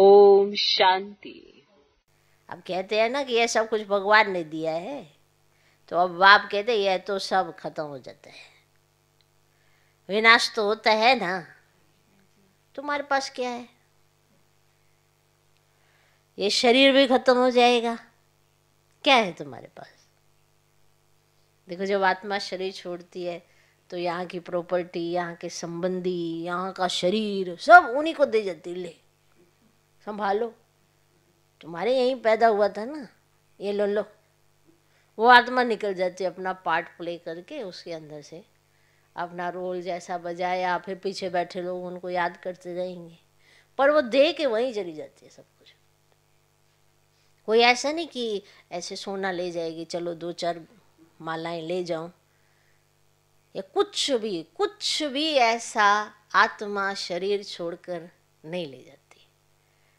ओम शांति अब कहते हैं ना कि यह सब कुछ भगवान ने दिया है तो अब बाप कहते यह तो सब खत्म हो जाता है विनाश तो होता है ना तुम्हारे पास क्या है ये शरीर भी खत्म हो जाएगा क्या है तुम्हारे पास देखो जब आत्मा शरीर छोड़ती है तो यहाँ की प्रॉपर्टी यहाँ के संबंधी यहाँ का शरीर सब उन्हीं को दे जाती ले संभालो तुम्हारे यहीं पैदा हुआ था ना ये लो लो वो आत्मा निकल जाती है अपना पार्ट प्ले करके उसके अंदर से अपना रोल जैसा बजाया फिर पीछे बैठे लोग उनको याद करते रहेंगे पर वो दे के वहीं चली जाती है सब कुछ कोई ऐसा नहीं कि ऐसे सोना ले जाएगी चलो दो चार मालाएं ले जाऊं या कुछ भी कुछ भी ऐसा आत्मा शरीर छोड़कर नहीं ले जाती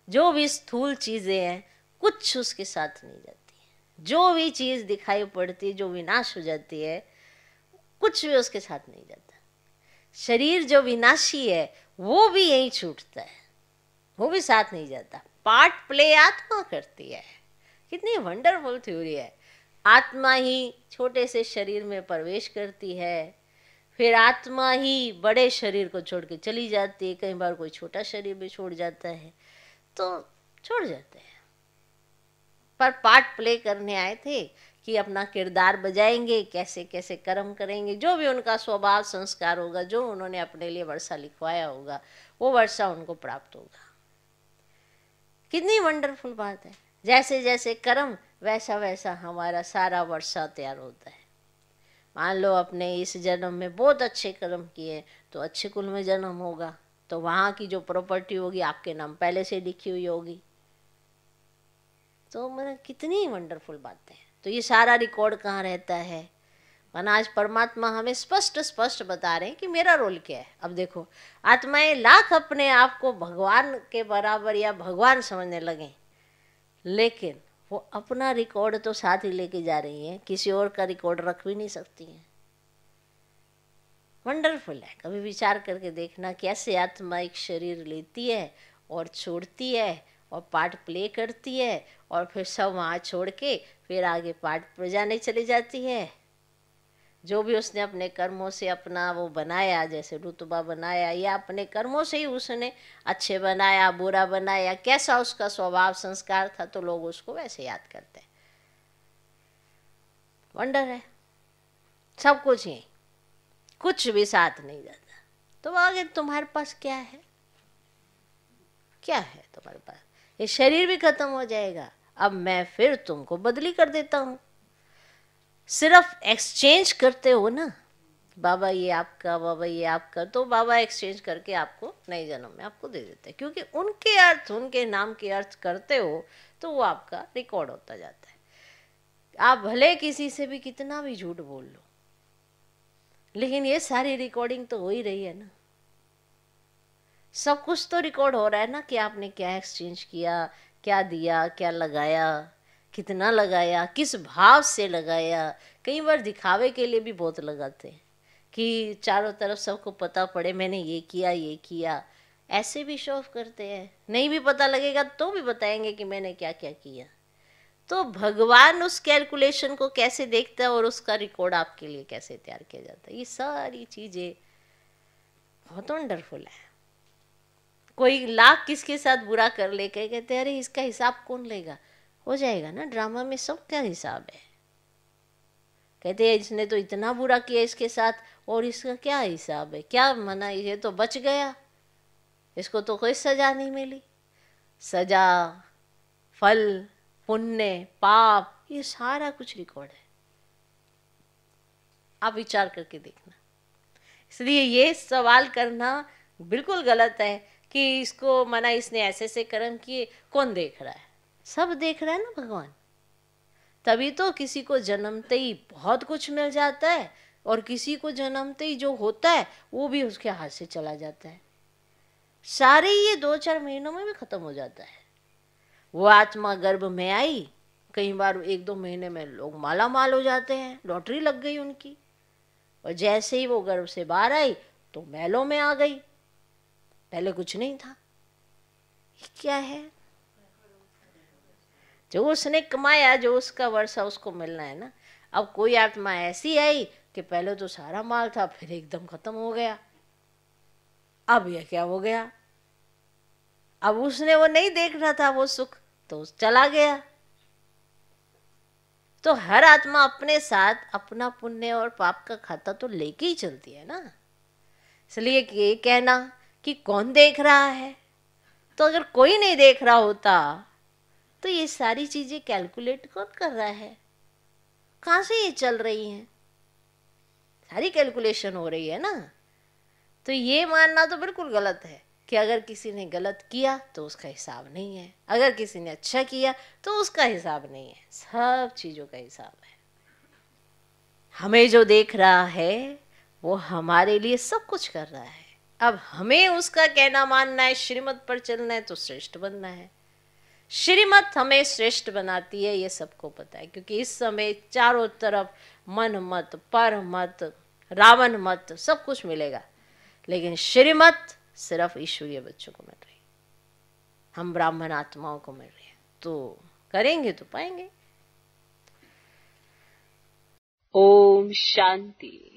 जो भी स्थूल चीज़ें हैं कुछ उसके साथ नहीं जाती है जो भी चीज़ दिखाई पड़ती है जो विनाश हो जाती है कुछ भी उसके साथ नहीं जाता शरीर जो विनाशी है वो भी यही छूटता है वो भी साथ नहीं जाता पार्ट प्ले आत्मा करती है कितनी वंडरफुल थ्योरी है आत्मा ही छोटे से शरीर में प्रवेश करती है फिर आत्मा ही बड़े शरीर को छोड़ के चली जाती है कई बार कोई छोटा शरीर भी छोड़ जाता है तो छोड़ जाते हैं पर पार्ट प्ले करने आए थे कि अपना किरदार बजाएंगे कैसे कैसे कर्म करेंगे जो भी उनका स्वभाव संस्कार होगा जो उन्होंने अपने लिए वर्षा लिखवाया होगा वो वर्षा उनको प्राप्त होगा कितनी वंडरफुल बात है जैसे जैसे कर्म वैसा वैसा हमारा सारा वर्षा तैयार होता है मान लो अपने इस जन्म में बहुत अच्छे कर्म किए तो अच्छे कुल में जन्म होगा तो वहां की जो प्रॉपर्टी होगी आपके नाम पहले से लिखी हुई होगी तो मैंने कितनी वंडरफुल बातें हैं तो ये सारा रिकॉर्ड कहाँ रहता है मना आज परमात्मा हमें स्पष्ट स्पष्ट बता रहे हैं कि मेरा रोल क्या है अब देखो आत्माएं लाख अपने आप को भगवान के बराबर या भगवान समझने लगे लेकिन वो अपना रिकॉर्ड तो साथ ही लेके जा रही हैं किसी और का रिकॉर्ड रख भी नहीं सकती हैं वंडरफुल है कभी विचार करके देखना कैसे आत्मा एक शरीर लेती है और छोड़ती है और पार्ट प्ले करती है और फिर सब वहाँ छोड़ के फिर आगे पार्ट बजाने चली जाती है जो भी उसने अपने कर्मों से अपना वो बनाया जैसे रुतबा बनाया या अपने कर्मों से ही उसने अच्छे बनाया बुरा बनाया कैसा उसका स्वभाव संस्कार था तो लोग उसको वैसे याद करते हैं वंडर है सब कुछ यही कुछ भी साथ नहीं जाता तो आगे तुम्हारे पास क्या है क्या है तुम्हारे पास ये शरीर भी खत्म हो जाएगा अब मैं फिर तुमको बदली कर देता हूँ सिर्फ एक्सचेंज करते हो ना बाबा ये आपका बाबा ये आपका तो बाबा एक्सचेंज करके आपको नए जन्म में आपको दे देते हैं क्योंकि उनके अर्थ उनके नाम के अर्थ करते हो तो वो आपका रिकॉर्ड होता जाता है आप भले किसी से भी कितना भी झूठ बोल लो लेकिन ये सारी रिकॉर्डिंग तो हो ही रही है ना सब कुछ तो रिकॉर्ड हो रहा है ना कि आपने क्या एक्सचेंज किया क्या दिया क्या लगाया कितना लगाया किस भाव से लगाया कई बार दिखावे के लिए भी बहुत लगाते हैं कि चारों तरफ सबको पता पड़े मैंने ये किया ये किया ऐसे भी शो ऑफ करते हैं नहीं भी पता लगेगा तो भी बताएंगे कि मैंने क्या क्या किया तो भगवान उस कैलकुलेशन को कैसे देखता है और उसका रिकॉर्ड आपके लिए कैसे तैयार किया जाता है ये सारी चीज़ें बहुत वंडरफुल है कोई लाख किसके साथ बुरा कर ले कह कहते अरे इसका हिसाब कौन लेगा हो जाएगा ना ड्रामा में सब क्या हिसाब है कहते हैं इसने तो इतना बुरा किया इसके साथ और इसका क्या हिसाब है क्या मना ये तो बच गया इसको तो कोई सजा नहीं मिली सजा फल पुण्य पाप ये सारा कुछ रिकॉर्ड है आप विचार करके देखना इसलिए ये सवाल करना बिल्कुल गलत है कि इसको मना इसने ऐसे ऐसे कर्म किए कौन देख रहा है सब देख रहा है ना भगवान तभी तो किसी को जन्मते ही बहुत कुछ मिल जाता है और किसी को जन्मते ही जो होता है वो भी उसके हाथ से चला जाता है सारे ये दो चार महीनों में भी खत्म हो जाता है वो आत्मा गर्भ में आई कई बार एक दो महीने में लोग माला माल हो जाते हैं लॉटरी लग गई उनकी और जैसे ही वो गर्भ से बाहर आई तो मैलों में आ गई पहले कुछ नहीं था क्या है जो उसने कमाया जो उसका वर्षा उसको मिलना है ना अब कोई आत्मा ऐसी आई कि पहले तो सारा माल था फिर एकदम खत्म हो गया अब यह क्या हो गया अब उसने वो नहीं देख रहा था वो सुख तो चला गया तो हर आत्मा अपने साथ अपना पुण्य और पाप का खाता तो लेके ही चलती है ना इसलिए ये कहना कि कौन देख रहा है तो अगर कोई नहीं देख रहा होता तो ये सारी चीज़ें कैलकुलेट कौन कर रहा है कहाँ से ये चल रही हैं सारी कैलकुलेशन हो रही है ना तो ये मानना तो बिल्कुल गलत है कि अगर किसी ने गलत किया तो उसका हिसाब नहीं है अगर किसी ने अच्छा किया तो उसका हिसाब नहीं है सब चीज़ों का हिसाब है हमें जो देख रहा है वो हमारे लिए सब कुछ कर रहा है अब हमें उसका कहना मानना है श्रीमत पर चलना है तो श्रेष्ठ बनना है श्रीमत हमें श्रेष्ठ बनाती है ये सबको पता है क्योंकि इस समय चारों तरफ मन मत पर मत रावण मत सब कुछ मिलेगा लेकिन श्रीमत सिर्फ ईश्वरीय बच्चों को मिल रही हम ब्राह्मण आत्माओं को मिल रही है तो करेंगे तो पाएंगे ओम शांति